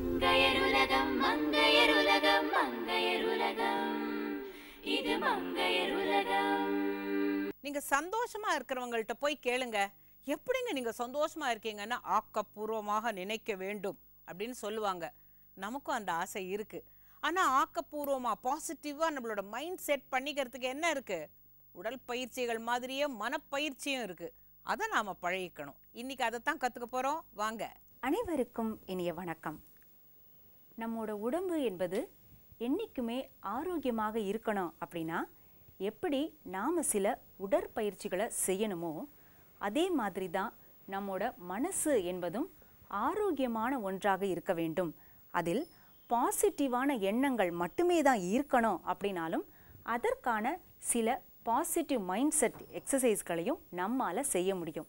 மங்கையருலகம் மங்கையருலகம் மங்கையருலகம் இது மங்கையருலகம் நீங்க சந்தோஷமா இருக்கிறவங்கள்ட்ட போய் கேளுங்க எப்படிங்க நீங்க சந்தோஷமா இருக்கீங்கன்னா ஆக்கப்பூர்வமாக நினைக்க வேண்டும் அப்படின்னு சொல்லுவாங்க நமக்கும் அந்த ஆசை இருக்கு ஆனால் ஆக்கப்பூர்வமாக பாசிட்டிவாக நம்மளோட மைண்ட் செட் பண்ணிக்கிறதுக்கு என்ன இருக்குது உடல் பயிற்சிகள் மாதிரியே மனப்பயிற்சியும் இருக்குது அதை நாம் பழகிக்கணும் இன்றைக்கி அதை தான் கற்றுக்க போகிறோம் வாங்க அனைவருக்கும் இனிய வணக்கம் நம்மோட உடம்பு என்பது என்றைக்குமே ஆரோக்கியமாக இருக்கணும் அப்படின்னா எப்படி நாம் சில உடற்பயிற்சிகளை செய்யணுமோ அதே மாதிரி தான் நம்மோட மனசு என்பதும் ஆரோக்கியமான ஒன்றாக இருக்க வேண்டும் அதில் பாசிட்டிவான எண்ணங்கள் மட்டுமே தான் இருக்கணும் அப்படின்னாலும் அதற்கான சில பாசிட்டிவ் மைண்ட் செட் எக்ஸசைஸ்களையும் நம்மால் செய்ய முடியும்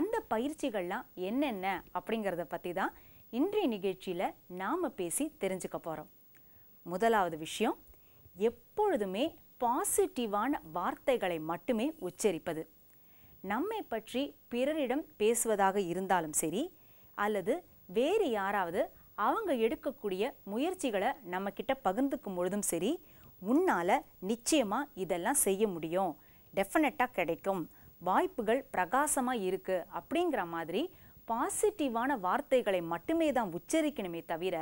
அந்த பயிற்சிகள்லாம் என்னென்ன அப்படிங்கிறத பற்றி தான் இன்றைய நிகழ்ச்சியில் நாம் பேசி தெரிஞ்சுக்க போகிறோம் முதலாவது விஷயம் எப்பொழுதுமே பாசிட்டிவான வார்த்தைகளை மட்டுமே உச்சரிப்பது நம்மை பற்றி பிறரிடம் பேசுவதாக இருந்தாலும் சரி அல்லது வேறு யாராவது அவங்க எடுக்கக்கூடிய முயற்சிகளை நம்மக்கிட்ட பகிர்ந்துக்கும் பொழுதும் சரி உன்னால் நிச்சயமாக இதெல்லாம் செய்ய முடியும் டெஃபினட்டாக கிடைக்கும் வாய்ப்புகள் பிரகாசமாக இருக்குது அப்படிங்கிற மாதிரி பாசிட்டிவான வார்த்தைகளை மட்டுமே தான் உச்சரிக்கணுமே தவிர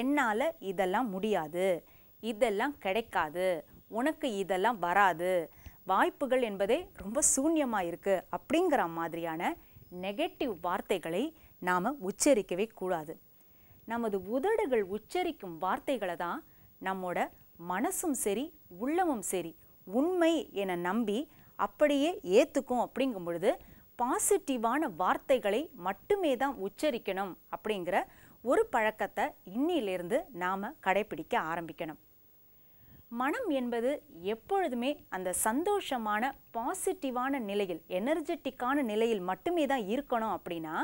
என்னால் இதெல்லாம் முடியாது இதெல்லாம் கிடைக்காது உனக்கு இதெல்லாம் வராது வாய்ப்புகள் என்பதே ரொம்ப சூன்யமாக இருக்குது அப்படிங்கிற மாதிரியான நெகட்டிவ் வார்த்தைகளை நாம் உச்சரிக்கவே கூடாது நமது உதடுகள் உச்சரிக்கும் வார்த்தைகளை தான் நம்மோட மனசும் சரி உள்ளமும் சரி உண்மை என நம்பி அப்படியே ஏற்றுக்கும் அப்படிங்கும் பொழுது பாசிட்டிவான வார்த்தைகளை மட்டுமே தான் உச்சரிக்கணும் அப்படிங்கிற ஒரு பழக்கத்தை இன்னிலிருந்து நாம் கடைபிடிக்க ஆரம்பிக்கணும் மனம் என்பது எப்பொழுதுமே அந்த சந்தோஷமான பாசிட்டிவான நிலையில் எனர்ஜெட்டிக்கான நிலையில் மட்டுமே தான் இருக்கணும் அப்படின்னா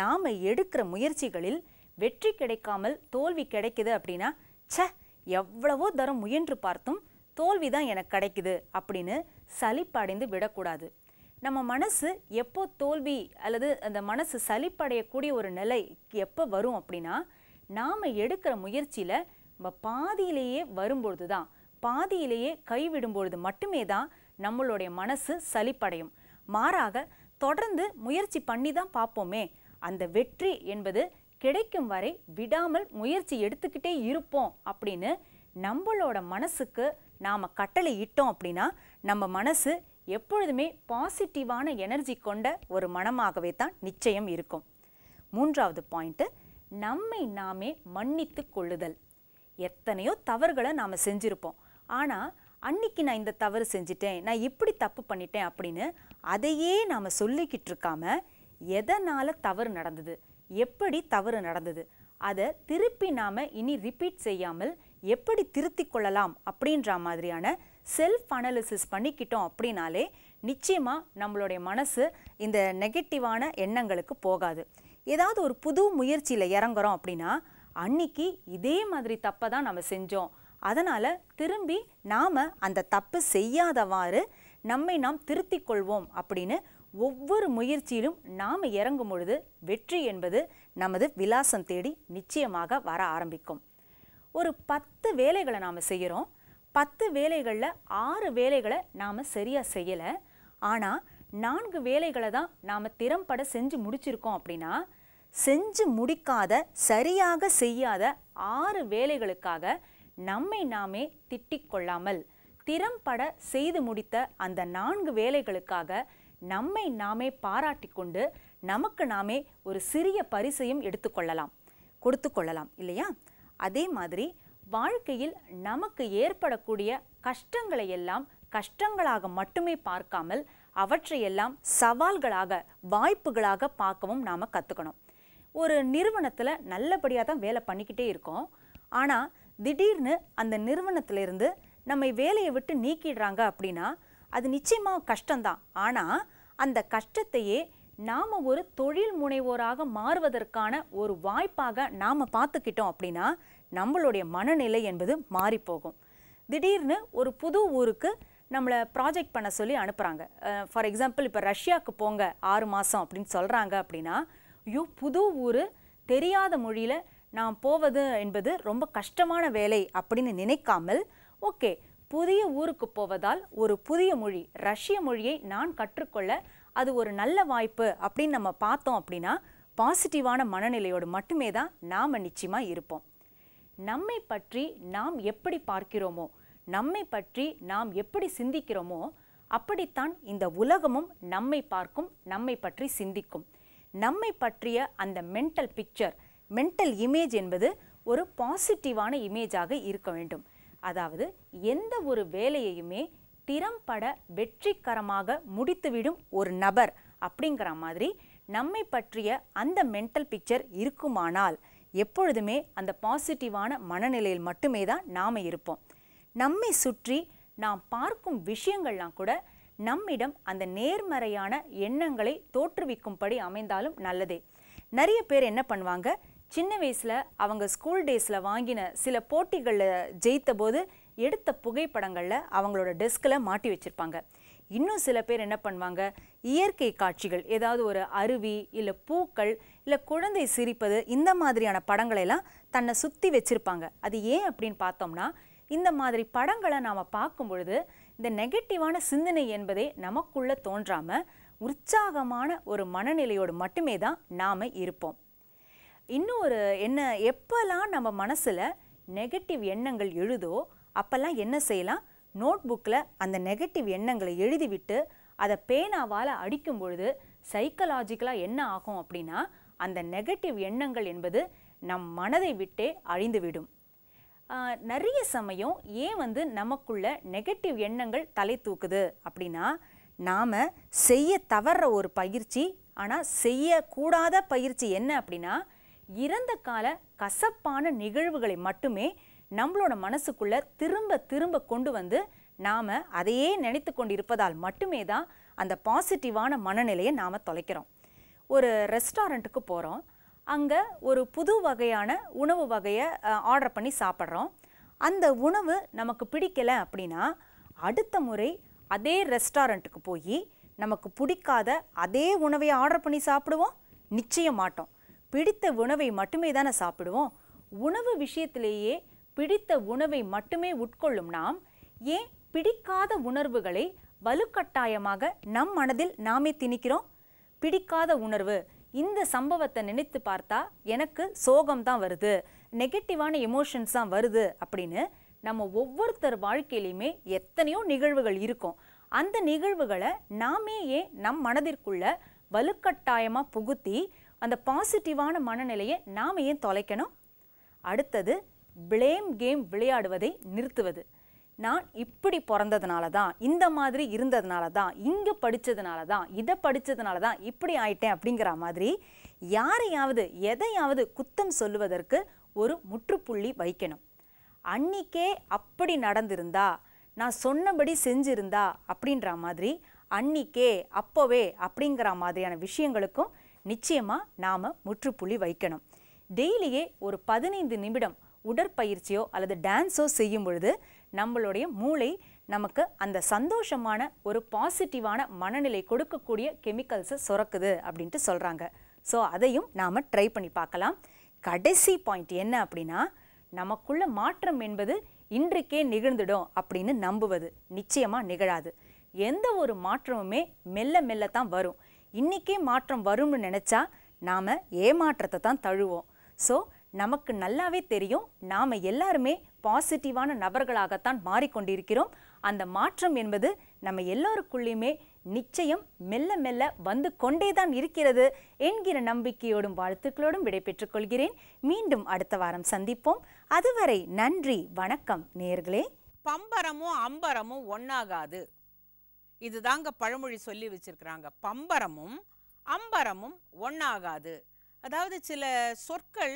நாம் எடுக்கிற முயற்சிகளில் வெற்றி கிடைக்காமல் தோல்வி கிடைக்குது அப்படின்னா ச எவ்வளவோ தரம் முயன்று பார்த்தும் தோல்வி தான் எனக்கு கிடைக்குது அப்படின்னு சலிப்படைந்து விடக்கூடாது நம்ம மனசு எப்போ தோல்வி அல்லது அந்த மனசு சலிப்படையக்கூடிய ஒரு நிலை எப்போ வரும் அப்படின்னா நாம் எடுக்கிற முயற்சியில் நம்ம பாதியிலேயே வரும்பொழுது தான் பாதியிலேயே கைவிடும்பொழுது மட்டுமே தான் நம்மளுடைய மனசு சலிப்படையும் மாறாக தொடர்ந்து முயற்சி பண்ணி தான் பார்ப்போமே அந்த வெற்றி என்பது கிடைக்கும் வரை விடாமல் முயற்சி எடுத்துக்கிட்டே இருப்போம் அப்படின்னு நம்மளோட மனசுக்கு நாம் கட்டளை இட்டோம் அப்படின்னா நம்ம மனசு எப்பொழுதுமே பாசிட்டிவான எனர்ஜி கொண்ட ஒரு மனமாகவே தான் நிச்சயம் இருக்கும் மூன்றாவது பாயிண்ட்டு நம்மை நாமே மன்னித்து கொள்ளுதல் எத்தனையோ தவறுகளை நாம் செஞ்சுருப்போம் ஆனால் அன்னைக்கு நான் இந்த தவறு செஞ்சிட்டேன் நான் இப்படி தப்பு பண்ணிட்டேன் அப்படின்னு அதையே நாம் சொல்லிக்கிட்டு இருக்காம எதனால் தவறு நடந்தது எப்படி தவறு நடந்தது அதை திருப்பி நாம் இனி ரிப்பீட் செய்யாமல் எப்படி திருத்தி கொள்ளலாம் அப்படின்ற மாதிரியான செல்ஃப் அனாலிசிஸ் பண்ணிக்கிட்டோம் அப்படின்னாலே நிச்சயமாக நம்மளுடைய மனசு இந்த நெகட்டிவான எண்ணங்களுக்கு போகாது ஏதாவது ஒரு புது முயற்சியில் இறங்குறோம் அப்படின்னா அன்னைக்கு இதே மாதிரி தப்பை தான் நம்ம செஞ்சோம் அதனால் திரும்பி நாம் அந்த தப்பு செய்யாதவாறு நம்மை நாம் திருத்திக் கொள்வோம் அப்படின்னு ஒவ்வொரு முயற்சியிலும் நாம் இறங்கும் பொழுது வெற்றி என்பது நமது விலாசம் தேடி நிச்சயமாக வர ஆரம்பிக்கும் ஒரு பத்து வேலைகளை நாம் செய்கிறோம் பத்து வேலைகளில் ஆறு வேலைகளை நாம் சரியாக செய்யலை ஆனால் நான்கு வேலைகளை தான் நாம் திறம்பட செஞ்சு முடிச்சிருக்கோம் அப்படின்னா செஞ்சு முடிக்காத சரியாக செய்யாத ஆறு வேலைகளுக்காக நம்மை நாமே திட்டிக்கொள்ளாமல் திறம்பட செய்து முடித்த அந்த நான்கு வேலைகளுக்காக நம்மை நாமே பாராட்டி கொண்டு நமக்கு நாமே ஒரு சிறிய பரிசையும் எடுத்துக்கொள்ளலாம் கொடுத்து கொள்ளலாம் இல்லையா அதே மாதிரி வாழ்க்கையில் நமக்கு ஏற்படக்கூடிய கஷ்டங்களை எல்லாம் கஷ்டங்களாக மட்டுமே பார்க்காமல் அவற்றையெல்லாம் சவால்களாக வாய்ப்புகளாக பார்க்கவும் நாம் கற்றுக்கணும் ஒரு நிறுவனத்தில் நல்லபடியாக தான் வேலை பண்ணிக்கிட்டே இருக்கோம் ஆனால் திடீர்னு அந்த நிறுவனத்திலிருந்து நம்மை வேலையை விட்டு நீக்கிடுறாங்க அப்படின்னா அது நிச்சயமாக கஷ்டம்தான் ஆனால் அந்த கஷ்டத்தையே நாம் ஒரு தொழில் முனைவோராக மாறுவதற்கான ஒரு வாய்ப்பாக நாம் பார்த்துக்கிட்டோம் அப்படின்னா நம்மளுடைய மனநிலை என்பது மாறிப்போகும் திடீர்னு ஒரு புது ஊருக்கு நம்மளை ப்ராஜெக்ட் பண்ண சொல்லி அனுப்புகிறாங்க ஃபார் எக்ஸாம்பிள் இப்போ ரஷ்யாவுக்கு போங்க ஆறு மாதம் அப்படின்னு சொல்கிறாங்க அப்படின்னா ஐயோ புது ஊர் தெரியாத மொழியில் நான் போவது என்பது ரொம்ப கஷ்டமான வேலை அப்படின்னு நினைக்காமல் ஓகே புதிய ஊருக்கு போவதால் ஒரு புதிய மொழி ரஷ்ய மொழியை நான் கற்றுக்கொள்ள அது ஒரு நல்ல வாய்ப்பு அப்படின்னு நம்ம பார்த்தோம் அப்படின்னா பாசிட்டிவான மனநிலையோடு மட்டுமே தான் நாம் நிச்சயமாக இருப்போம் நம்மை பற்றி நாம் எப்படி பார்க்கிறோமோ நம்மை பற்றி நாம் எப்படி சிந்திக்கிறோமோ அப்படித்தான் இந்த உலகமும் நம்மை பார்க்கும் நம்மை பற்றி சிந்திக்கும் நம்மை பற்றிய அந்த மென்டல் பிக்சர் மென்டல் இமேஜ் என்பது ஒரு பாசிட்டிவான இமேஜாக இருக்க வேண்டும் அதாவது எந்த ஒரு வேலையையுமே திறம்பட வெற்றிகரமாக முடித்துவிடும் ஒரு நபர் அப்படிங்கிற மாதிரி நம்மை பற்றிய அந்த மென்டல் பிக்சர் இருக்குமானால் எப்பொழுதுமே அந்த பாசிட்டிவான மனநிலையில் மட்டுமே தான் நாம் இருப்போம் நம்மை சுற்றி நாம் பார்க்கும் விஷயங்கள்லாம் கூட நம்மிடம் அந்த நேர்மறையான எண்ணங்களை தோற்றுவிக்கும்படி அமைந்தாலும் நல்லதே நிறைய பேர் என்ன பண்ணுவாங்க சின்ன வயசில் அவங்க ஸ்கூல் டேஸில் வாங்கின சில போட்டிகளில் ஜெயித்த போது எடுத்த புகைப்படங்களில் அவங்களோட டெஸ்கில் மாட்டி வச்சுருப்பாங்க இன்னும் சில பேர் என்ன பண்ணுவாங்க இயற்கை காட்சிகள் ஏதாவது ஒரு அருவி இல்லை பூக்கள் இல்லை குழந்தை சிரிப்பது இந்த மாதிரியான படங்களையெல்லாம் தன்னை சுற்றி வச்சுருப்பாங்க அது ஏன் அப்படின்னு பார்த்தோம்னா இந்த மாதிரி படங்களை நாம் பார்க்கும் பொழுது இந்த நெகட்டிவான சிந்தனை என்பதே நமக்குள்ளே தோன்றாமல் உற்சாகமான ஒரு மனநிலையோடு மட்டுமே தான் நாம் இருப்போம் இன்னும் ஒரு என்ன எப்போல்லாம் நம்ம மனசில் நெகட்டிவ் எண்ணங்கள் எழுதோ அப்போல்லாம் என்ன செய்யலாம் நோட் புக்கில் அந்த நெகட்டிவ் எண்ணங்களை எழுதிவிட்டு அதை பேனாவால் அடிக்கும் பொழுது சைக்கலாஜிக்கலாக என்ன ஆகும் அப்படின்னா அந்த நெகட்டிவ் எண்ணங்கள் என்பது நம் மனதை விட்டே அழிந்துவிடும் நிறைய சமயம் ஏன் வந்து நமக்குள்ள நெகட்டிவ் எண்ணங்கள் தலை தூக்குது அப்படின்னா நாம் செய்ய தவற ஒரு பயிற்சி ஆனால் செய்யக்கூடாத பயிற்சி என்ன அப்படின்னா இறந்த கால கசப்பான நிகழ்வுகளை மட்டுமே நம்மளோட மனசுக்குள்ளே திரும்ப திரும்ப கொண்டு வந்து நாம் அதையே நினைத்து கொண்டு இருப்பதால் மட்டுமே தான் அந்த பாசிட்டிவான மனநிலையை நாம் தொலைக்கிறோம் ஒரு ரெஸ்டாரண்ட்டுக்கு போகிறோம் அங்கே ஒரு புது வகையான உணவு வகையை ஆர்டர் பண்ணி சாப்பிட்றோம் அந்த உணவு நமக்கு பிடிக்கலை அப்படின்னா அடுத்த முறை அதே ரெஸ்டாரண்ட்டுக்கு போய் நமக்கு பிடிக்காத அதே உணவை ஆர்டர் பண்ணி சாப்பிடுவோம் நிச்சயம் மாட்டோம் பிடித்த உணவை மட்டுமே தானே சாப்பிடுவோம் உணவு விஷயத்திலேயே பிடித்த உணவை மட்டுமே உட்கொள்ளும் நாம் ஏன் பிடிக்காத உணர்வுகளை வலுக்கட்டாயமாக நம் மனதில் நாமே திணிக்கிறோம் பிடிக்காத உணர்வு இந்த சம்பவத்தை நினைத்து பார்த்தா எனக்கு சோகம் தான் வருது நெகட்டிவான எமோஷன்ஸ் தான் வருது அப்படின்னு நம்ம ஒவ்வொருத்தர் வாழ்க்கையிலையுமே எத்தனையோ நிகழ்வுகள் இருக்கும் அந்த நிகழ்வுகளை நாமே ஏன் நம் மனதிற்குள்ள வலுக்கட்டாயமாக புகுத்தி அந்த பாசிட்டிவான மனநிலையை நாம ஏன் தொலைக்கணும் அடுத்தது பிளேம் கேம் விளையாடுவதை நிறுத்துவது நான் இப்படி பிறந்ததுனால தான் இந்த மாதிரி இருந்ததுனால தான் இங்கே படித்ததுனால தான் இதை படித்ததுனால தான் இப்படி ஆயிட்டேன் அப்படிங்கிற மாதிரி யாரையாவது எதையாவது குத்தம் சொல்லுவதற்கு ஒரு முற்றுப்புள்ளி வைக்கணும் அன்னிக்கே அப்படி நடந்திருந்தா நான் சொன்னபடி செஞ்சிருந்தா அப்படின்ற மாதிரி அன்னிக்கே அப்போவே அப்படிங்கிற மாதிரியான விஷயங்களுக்கும் நிச்சயமாக நாம் முற்றுப்புள்ளி வைக்கணும் டெய்லியே ஒரு பதினைந்து நிமிடம் உடற்பயிற்சியோ அல்லது டான்ஸோ செய்யும் பொழுது நம்மளுடைய மூளை நமக்கு அந்த சந்தோஷமான ஒரு பாசிட்டிவான மனநிலை கொடுக்கக்கூடிய கெமிக்கல்ஸை சுரக்குது அப்படின்ட்டு சொல்கிறாங்க ஸோ அதையும் நாம் ட்ரை பண்ணி பார்க்கலாம் கடைசி பாயிண்ட் என்ன அப்படின்னா நமக்குள்ள மாற்றம் என்பது இன்றைக்கே நிகழ்ந்துடும் அப்படின்னு நம்புவது நிச்சயமாக நிகழாது எந்த ஒரு மாற்றமுமே மெல்ல மெல்ல தான் வரும் இன்றைக்கே மாற்றம் வரும்னு நினச்சா நாம் ஏமாற்றத்தை தான் தழுவோம் ஸோ நமக்கு நல்லாவே தெரியும் நாம் எல்லாருமே பாசிட்டிவான நபர்களாகத்தான் மாறிக்கொண்டிருக்கிறோம் அந்த மாற்றம் என்பது நம்ம எல்லோருக்குள்ளேயுமே நிச்சயம் மெல்ல மெல்ல வந்து கொண்டே தான் இருக்கிறது என்கிற நம்பிக்கையோடும் வாழ்த்துக்களோடும் விடைபெற்றுக் கொள்கிறேன் மீண்டும் அடுத்த வாரம் சந்திப்போம் அதுவரை நன்றி வணக்கம் நேர்களே பம்பரமும் அம்பரமும் ஒன்றாகாது இதுதாங்க பழமொழி சொல்லி வச்சிருக்கிறாங்க பம்பரமும் அம்பரமும் ஒன்றாகாது அதாவது சில சொற்கள்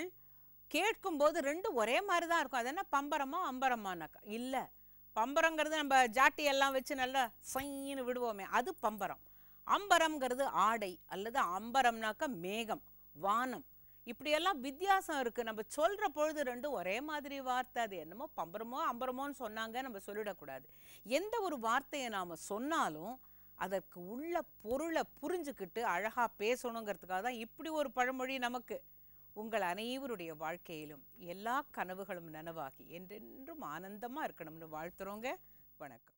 கேட்கும் போது ரெண்டும் ஒரே மாதிரி தான் இருக்கும் அது என்ன பம்பரமா அம்பரமானாக்கா இல்லை பம்பரங்கிறது நம்ம ஜாட்டி எல்லாம் வச்சு நல்லா சைன்னு விடுவோமே அது பம்பரம் அம்பரம்ங்கிறது ஆடை அல்லது அம்பரம்னாக்கா மேகம் வானம் இப்படியெல்லாம் வித்தியாசம் இருக்குது நம்ம சொல்கிற பொழுது ரெண்டும் ஒரே மாதிரி வார்த்தை அது என்னமோ பம்பரமோ அம்பரமோன்னு சொன்னாங்க நம்ம சொல்லிடக்கூடாது எந்த ஒரு வார்த்தையை நாம் சொன்னாலும் அதற்கு உள்ள பொருளை புரிஞ்சுக்கிட்டு அழகாக பேசணுங்கிறதுக்காக தான் இப்படி ஒரு பழமொழி நமக்கு உங்கள் அனைவருடைய வாழ்க்கையிலும் எல்லா கனவுகளும் நனவாகி என்றென்றும் ஆனந்தமாக இருக்கணும்னு வாழ்த்துறோங்க வணக்கம்